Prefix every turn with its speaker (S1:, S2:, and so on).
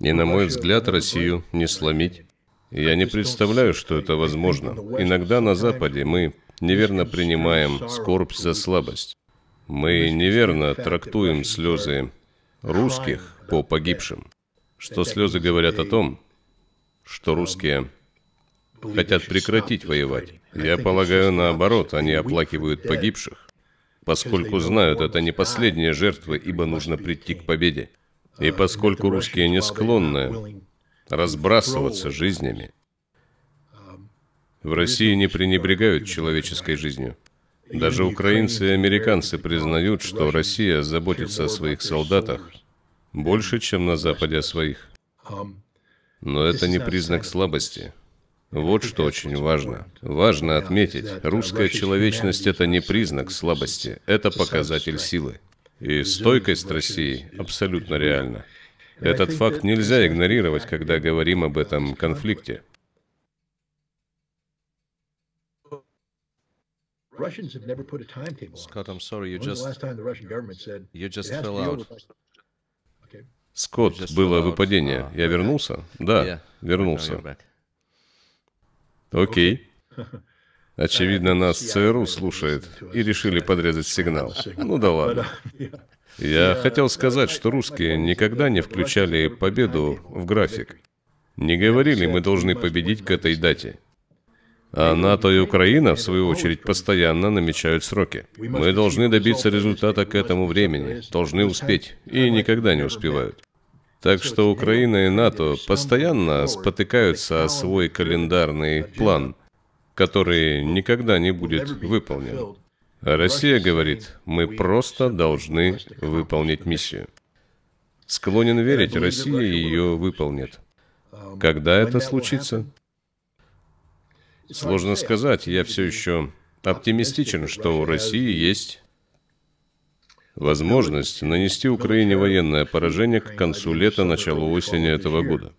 S1: И, на мой взгляд, Россию не сломить. Я не представляю, что это возможно. Иногда на Западе мы неверно принимаем скорбь за слабость. Мы неверно трактуем слезы русских по погибшим. Что слезы говорят о том, что эм, русские хотят прекратить воевать. Я полагаю, наоборот, они оплакивают погибших, поскольку знают, это не последние жертвы, ибо нужно прийти к победе. И поскольку русские не склонны разбрасываться жизнями, в России не пренебрегают человеческой жизнью. Даже украинцы и американцы признают, что Россия заботится о своих солдатах больше, чем на Западе о своих. Но это не признак слабости. Вот что очень важно. Важно отметить, русская человечность – это не признак слабости, это показатель силы. И стойкость России абсолютно реальна. Этот факт нельзя игнорировать, когда говорим об этом конфликте. Скотт, have never put a I'm sorry, you just... you just fell out. Скотт, было выпадение. А, Я вернулся? Да, вернулся. Окей. Очевидно, нас ЦРУ слушает и решили подрезать сигнал. Ну да ладно. Я хотел сказать, что русские никогда не включали победу в график. Не говорили, мы должны победить к этой дате. А НАТО и Украина, в свою очередь, постоянно намечают сроки. Мы должны добиться результата к этому времени, должны успеть, и никогда не успевают. Так что Украина и НАТО постоянно спотыкаются о свой календарный план – который никогда не будет выполнен. Россия говорит, мы просто должны выполнить миссию. Склонен верить, Россия ее выполнит. Когда это случится? Сложно сказать, я все еще оптимистичен, что у России есть возможность нанести Украине военное поражение к концу лета, началу осени этого года.